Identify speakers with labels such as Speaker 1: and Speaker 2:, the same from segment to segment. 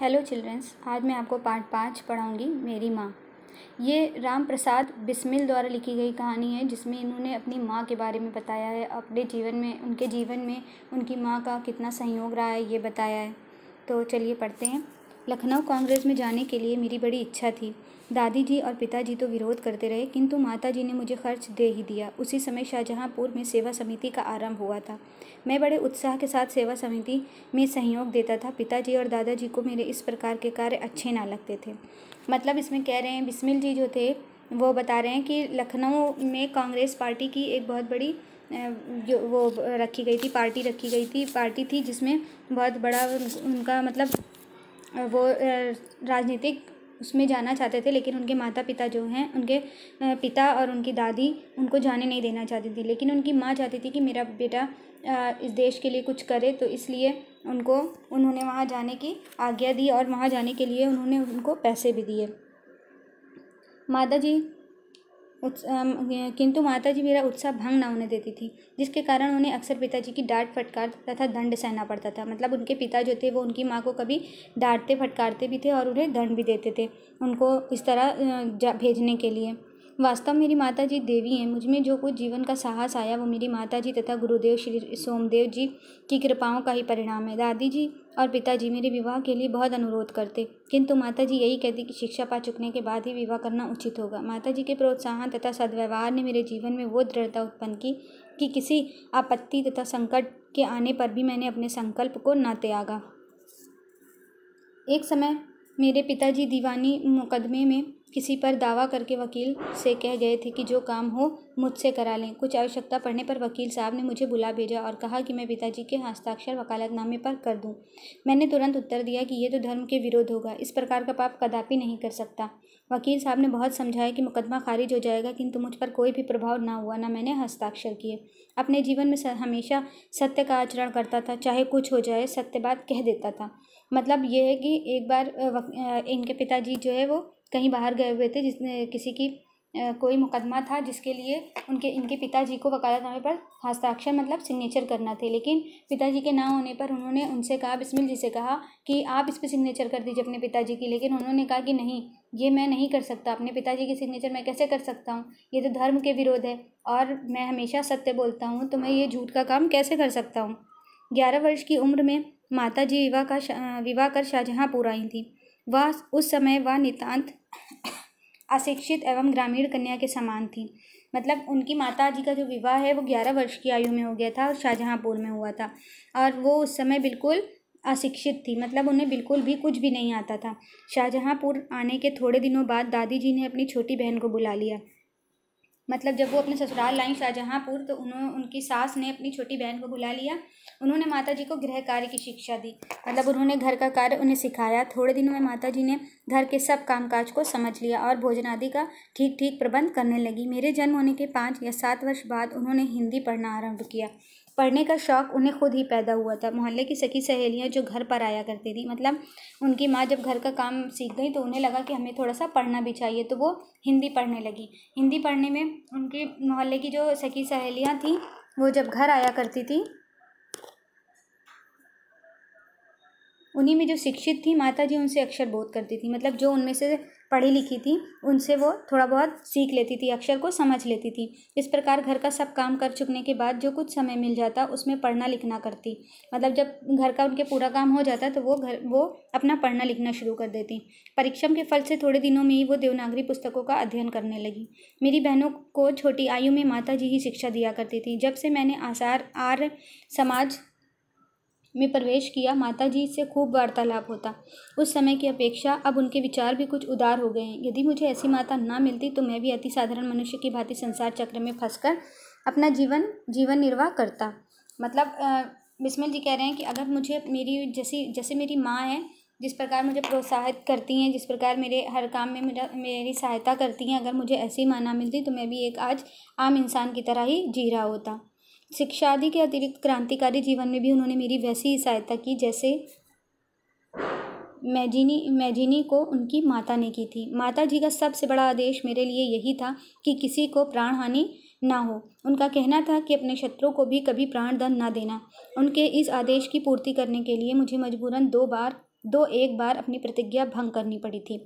Speaker 1: hello children's आज मैं आपको पार्ट पाँच पढ़ाऊँगी मेरी माँ ये राम प्रसाद बिस्मिल द्वारा लिखी गई कहानी है जिसमें इन्होंने अपनी माँ के बारे में बताया है अपने जीवन में उनके जीवन में उनकी माँ का कितना सहयोग रहा है ये बताया है तो चलिए पढ़ते हैं लखनऊ कांग्रेस में जाने के लिए मेरी बड़ी इच्छा थी दादी जी और पिताजी तो विरोध करते रहे किंतु माता जी ने मुझे खर्च दे ही दिया उसी समय शाहजहाँपुर में सेवा समिति का आरंभ हुआ था मैं बड़े उत्साह के साथ सेवा समिति में सहयोग देता था पिताजी और दादाजी को मेरे इस प्रकार के कार्य अच्छे ना लगते थे मतलब इसमें कह रहे हैं बिस्मिल जी जो थे वो बता रहे हैं कि लखनऊ में कांग्रेस पार्टी की एक बहुत बड़ी जो वो रखी गई थी पार्टी रखी गई थी पार्टी थी जिसमें बहुत बड़ा उनका मतलब वो राजनीतिक उसमें जाना चाहते थे लेकिन उनके माता पिता जो हैं उनके पिता और उनकी दादी उनको जाने नहीं देना चाहती थी लेकिन उनकी माँ चाहती थी कि मेरा बेटा इस देश के लिए कुछ करे तो इसलिए उनको उन्होंने वहाँ जाने की आज्ञा दी और वहाँ जाने के लिए उन्होंने उनको पैसे भी दिए माता जी उत्स किंतु माताजी मेरा उत्साह भंग ना होने देती थी जिसके कारण उन्हें अक्सर पिताजी की डांट फटकार तथा दंड सहना पड़ता था मतलब उनके पिता जो थे वो उनकी माँ को कभी डांटते फटकारते भी थे और उन्हें दंड भी देते थे उनको इस तरह भेजने के लिए वास्तव मेरी माता जी देवी हैं मुझ में जो कुछ जीवन का साहस आया वो मेरी माता जी तथा गुरुदेव श्री सोमदेव जी की कृपाओं का ही परिणाम है दादी जी और पिताजी मेरे विवाह के लिए बहुत अनुरोध करते किंतु माता जी यही कहती कि शिक्षा पा चुकने के बाद ही विवाह करना उचित होगा माता जी के प्रोत्साहन तथा सदव्यवहार ने मेरे जीवन में वो दृढ़ता उत्पन्न की कि किसी आपत्ति तथा संकट के आने पर भी मैंने अपने संकल्प को न त्यागा एक समय मेरे पिताजी दीवानी मुकदमे में किसी पर दावा करके वकील से कह गए थे कि जो काम हो मुझसे करा लें कुछ आवश्यकता पड़ने पर वकील साहब ने मुझे बुला भेजा और कहा कि मैं पिताजी के हस्ताक्षर वकालतनामे पर कर दूं मैंने तुरंत उत्तर दिया कि ये तो धर्म के विरोध होगा इस प्रकार का पाप कदापि नहीं कर सकता वकील साहब ने बहुत समझाया कि मुकदमा खारिज हो जाएगा किंतु मुझ पर कोई भी प्रभाव ना हुआ ना मैंने हस्ताक्षर किए अपने जीवन में हमेशा सत्य का आचरण करता था चाहे कुछ हो जाए सत्य बात कह देता था मतलब ये है कि एक बार इनके पिताजी जो है वो कहीं बाहर गए हुए थे जिसने किसी की कोई मुकदमा था जिसके लिए उनके इनके पिताजी को वकालतनामे पर हस्ताक्षर मतलब सिग्नेचर करना थे लेकिन पिताजी के ना होने पर उन्होंने उनसे कहा बिस्मिल जी से कहा कि आप इस पर सिग्नेचर कर दीजिए अपने पिताजी की लेकिन उन्होंने कहा कि नहीं ये मैं नहीं कर सकता अपने पिताजी की सिग्नेचर मैं कैसे कर सकता हूँ ये तो धर्म के विरोध है और मैं हमेशा सत्य बोलता हूँ तो मैं ये झूठ का काम कैसे कर सकता हूँ ग्यारह वर्ष की उम्र में माता जी विवाह का विवाह कर शाहजहाँ पूरा आई थी वह उस समय वह नितांत अशिक्षित एवं ग्रामीण कन्या के समान थी मतलब उनकी माता जी का जो विवाह है वो ग्यारह वर्ष की आयु में हो गया था और शाहजहाँपुर में हुआ था और वो उस समय बिल्कुल अशिक्षित थी मतलब उन्हें बिल्कुल भी कुछ भी नहीं आता था शाहजहाँपुर आने के थोड़े दिनों बाद दादी जी ने अपनी छोटी बहन को बुला लिया मतलब जब वो अपने ससुराल लाई शाहजहाँपुर तो उन्होंने उनकी सास ने अपनी छोटी बहन को बुला लिया उन्होंने माता जी को गृह कार्य की शिक्षा दी मतलब उन्होंने घर का कार्य उन्हें सिखाया थोड़े दिनों में माता जी ने घर के सब कामकाज को समझ लिया और भोजन आदि का ठीक ठीक प्रबंध करने लगी मेरे जन्म होने के पाँच या सात वर्ष बाद उन्होंने हिंदी पढ़ना आरम्भ किया पढ़ने का शौक़ उन्हें खुद ही पैदा हुआ था मोहल्ले की सखी सहेलियां जो घर पर आया करती थी मतलब उनकी माँ जब घर का काम सीख गई तो उन्हें लगा कि हमें थोड़ा सा पढ़ना भी चाहिए तो वो हिंदी पढ़ने लगी हिंदी पढ़ने में उनके मोहल्ले की जो सखी सहेलियाँ थीं वो जब घर आया करती थी उन्हीं में जो शिक्षित थी माता जी उनसे अक्षर बोध करती थी मतलब जो उनमें से पढ़ी लिखी थी उनसे वो थोड़ा बहुत सीख लेती थी अक्षर को समझ लेती थी इस प्रकार घर का सब काम कर चुकने के बाद जो कुछ समय मिल जाता उसमें पढ़ना लिखना करती मतलब जब घर का उनके पूरा काम हो जाता तो वो घर वो अपना पढ़ना लिखना शुरू कर देती परीक्षा के फल से थोड़े दिनों में ही वो देवनागरी पुस्तकों का अध्ययन करने लगी मेरी बहनों को छोटी आयु में माता जी ही शिक्षा दिया करती थी जब से मैंने आसार आर समाज में प्रवेश किया माता जी से खूब वार्तालाप होता उस समय की अपेक्षा अब उनके विचार भी कुछ उदार हो गए हैं यदि मुझे ऐसी माता ना मिलती तो मैं भी अति साधारण मनुष्य की भांति संसार चक्र में फंस अपना जीवन जीवन निर्वाह करता मतलब बिस्मिल जी कह रहे हैं कि अगर मुझे मेरी जैसी जैसे मेरी माँ है जिस प्रकार मुझे प्रोत्साहित करती हैं जिस प्रकार मेरे हर काम में मेरा मेरी सहायता करती हैं अगर मुझे ऐसी माँ ना मिलती तो मैं भी एक आज आम इंसान की तरह ही जी रहा होता शिक्षा आदि के अतिरिक्त क्रांतिकारी जीवन में भी उन्होंने मेरी वैसी ही सहायता की जैसे मैजिनी मैजिनी को उनकी माता ने की थी माता जी का सबसे बड़ा आदेश मेरे लिए यही था कि किसी को प्राण हानि ना हो उनका कहना था कि अपने शत्रु को भी कभी दंड ना देना उनके इस आदेश की पूर्ति करने के लिए मुझे मजबूरन दो बार दो एक बार अपनी प्रतिज्ञा भंग करनी पड़ी थी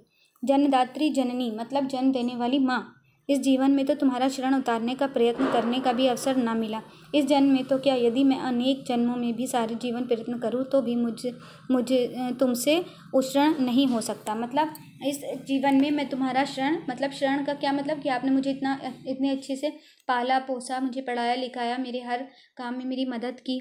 Speaker 1: जन्मदात्री जननी मतलब जन्म देने वाली माँ इस जीवन में तो तुम्हारा शरण उतारने का प्रयत्न करने का भी अवसर न मिला इस जन्म में तो क्या यदि मैं अनेक जन्मों में भी सारे जीवन प्रयत्न करूँ तो भी मुझे मुझे तुमसे उशरण नहीं हो सकता मतलब इस जीवन में मैं तुम्हारा शरण मतलब शरण का क्या मतलब कि आपने मुझे इतना इतने अच्छे से पाला पोसा मुझे पढ़ाया लिखाया मेरे हर काम में मेरी मदद की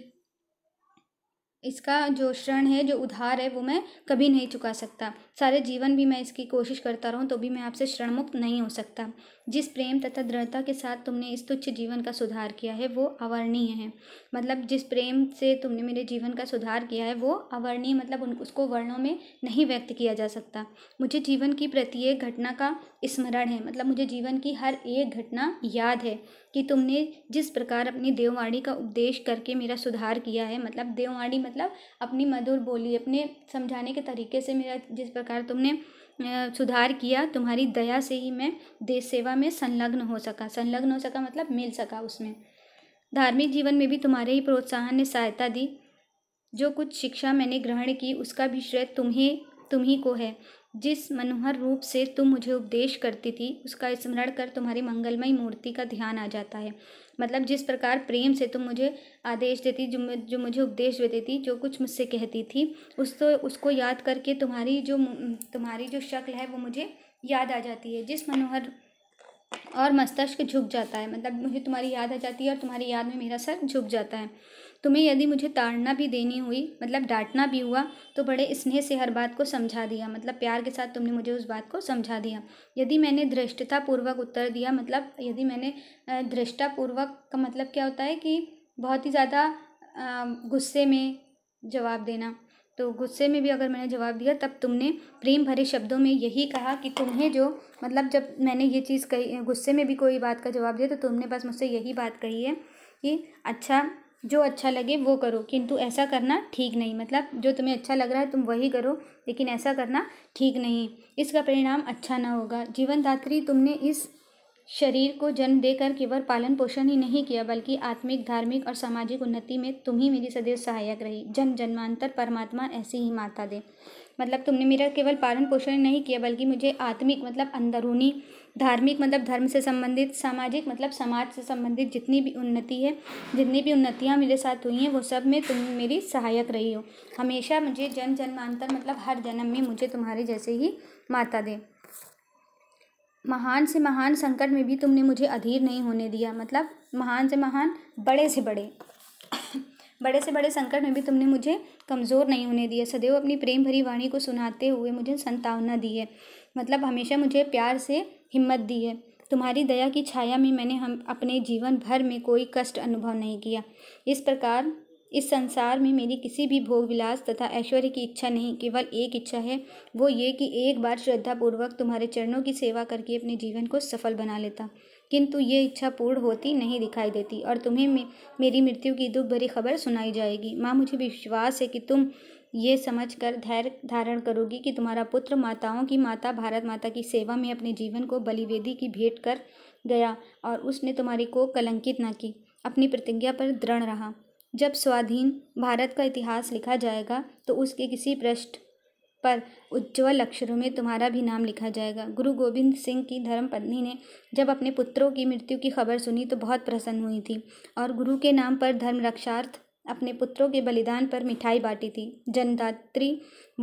Speaker 1: इसका जो शरण है जो उधार है वो मैं कभी नहीं चुका सकता सारे जीवन भी मैं इसकी कोशिश करता रहूं तो भी मैं आपसे शरणमुक्त नहीं हो सकता जिस प्रेम तथा दृढ़ता के साथ तुमने इस तुच्छ जीवन का सुधार किया है वो अवर्णीय है मतलब जिस प्रेम से तुमने मेरे जीवन का सुधार किया है वो अवर्णीय मतलब उन उसको वर्णों में नहीं व्यक्त किया जा सकता मुझे जीवन की प्रत्येक घटना का स्मरण है मतलब मुझे जीवन की हर एक घटना याद है कि तुमने जिस प्रकार अपनी देववाणी का उपदेश करके मेरा सुधार किया है मतलब देववाणी मतलब अपनी मधुर बोली अपने समझाने के तरीके से मेरा जिस प्रकार प्रकार तुमने सुधार किया तुम्हारी दया से ही मैं देश सेवा में संलग्न हो सका संलग्न हो सका मतलब मिल सका उसमें धार्मिक जीवन में भी तुम्हारे ही प्रोत्साहन ने सहायता दी जो कुछ शिक्षा मैंने ग्रहण की उसका भी श्रेय तुम्हें तुम्ही को है जिस मनोहर रूप से तुम मुझे उपदेश करती थी उसका स्मरण कर तुम्हारी मंगलमय मूर्ति का ध्यान आ जाता है मतलब जिस प्रकार प्रेम से तुम मुझे आदेश देती जो जो मुझे उपदेश देती थी जो कुछ मुझसे कहती थी उस तो उसको याद करके तुम्हारी जो तुम्हारी जो शक्ल है वो मुझे याद आ जाती है जिस मनोहर और मस्तिष्क झुक जाता है मतलब मुझे तुम्हारी याद आ जाती है और तुम्हारी याद में मेरा सर झुक जाता है तुम्हें यदि मुझे ताड़ना भी देनी हुई मतलब डांटना भी हुआ तो बड़े स्नेह से हर बात को समझा दिया मतलब प्यार के साथ तुमने मुझे उस बात को समझा दिया यदि मैंने धृष्टतापूर्वक उत्तर दिया मतलब यदि मैंने धृष्टतापूर्वक का मतलब क्या होता है कि बहुत ही ज़्यादा गुस्से में जवाब देना तो गुस्से में भी अगर मैंने जवाब दिया तब तुमने प्रेम भरे शब्दों में यही कहा कि तुम्हें जो मतलब जब मैंने ये चीज़ कही गुस्से में भी कोई बात का जवाब दिया तो तुमने बस मुझसे यही बात कही है कि अच्छा जो अच्छा लगे वो करो किंतु ऐसा करना ठीक नहीं मतलब जो तुम्हें अच्छा लग रहा है तुम वही करो लेकिन ऐसा करना ठीक नहीं इसका परिणाम अच्छा ना होगा जीवनदात्री तुमने इस शरीर को जन्म देकर केवल पालन पोषण ही नहीं किया बल्कि आत्मिक धार्मिक और सामाजिक उन्नति में तुम ही मेरी सदैव सहायक रही जन्म जन्मांतर परमात्मा ऐसी ही माता दे मतलब तुमने मेरा केवल पालन पोषण नहीं किया बल्कि मुझे आत्मिक मतलब अंदरूनी धार्मिक मतलब धर्म से संबंधित सामाजिक मतलब समाज से संबंधित जितनी भी उन्नति है जितनी भी उन्नतियाँ मेरे साथ हुई हैं वो सब में तुम मेरी सहायक रही हो हमेशा मुझे जन जन्मांतर मतलब हर जन्म में मुझे तुम्हारे जैसे ही माता दे महान से महान संकट में भी तुमने मुझे अधीर नहीं होने दिया मतलब महान से महान बड़े से बड़े बड़े से बड़े संकट में भी तुमने मुझे कमज़ोर नहीं होने दिया सदैव अपनी प्रेम भरी वाणी को सुनाते हुए मुझे संतावना दी है मतलब हमेशा मुझे प्यार से हिम्मत दी है तुम्हारी दया की छाया में मैंने हम अपने जीवन भर में कोई कष्ट अनुभव नहीं किया इस प्रकार इस संसार में मेरी किसी भी भोग विलास तथा ऐश्वर्य की इच्छा नहीं केवल एक इच्छा है वो ये कि एक बार श्रद्धापूर्वक तुम्हारे चरणों की सेवा करके अपने जीवन को सफल बना लेता किंतु ये इच्छा पूर्ण होती नहीं दिखाई देती और तुम्हें मे, मेरी मृत्यु की दुख भरी खबर सुनाई जाएगी माँ मुझे विश्वास है कि तुम ये समझकर धैर्य धारण करोगी कि तुम्हारा पुत्र माताओं की माता भारत माता की सेवा में अपने जीवन को बलिवेदी की भेंट कर गया और उसने तुम्हारी को कलंकित न की अपनी प्रतिज्ञा पर दृढ़ रहा जब स्वाधीन भारत का इतिहास लिखा जाएगा तो उसके किसी पृष्ठ पर उज्ज्वल अक्षरों में तुम्हारा भी नाम लिखा जाएगा गुरु गोविंद सिंह की धर्मपत्नी ने जब अपने पुत्रों की मृत्यु की खबर सुनी तो बहुत प्रसन्न हुई थी और गुरु के नाम पर धर्म रक्षार्थ अपने पुत्रों के बलिदान पर मिठाई बांटी थी जनदात्री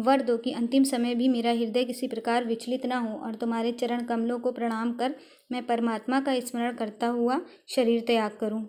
Speaker 1: वर दो कि अंतिम समय भी मेरा हृदय किसी प्रकार विचलित ना हो और तुम्हारे चरण कमलों को प्रणाम कर मैं परमात्मा का स्मरण करता हुआ शरीर त्याग करूँ